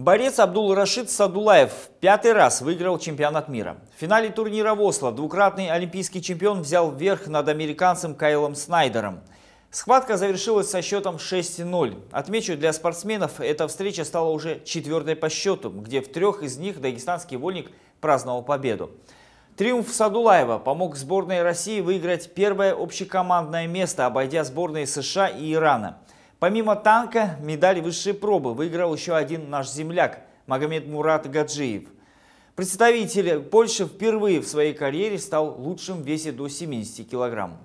Борец Абдул-Рашид Садулаев в пятый раз выиграл чемпионат мира. В финале турнира в Осло двукратный олимпийский чемпион взял верх над американцем Кайлом Снайдером. Схватка завершилась со счетом 6-0. Отмечу, для спортсменов эта встреча стала уже четвертой по счету, где в трех из них дагестанский вольник праздновал победу. Триумф Садулаева помог сборной России выиграть первое общекомандное место, обойдя сборные США и Ирана – Помимо танка, медаль высшей пробы выиграл еще один наш земляк Магомед Мурат Гаджиев. Представитель Польши впервые в своей карьере стал лучшим в весе до 70 килограмм.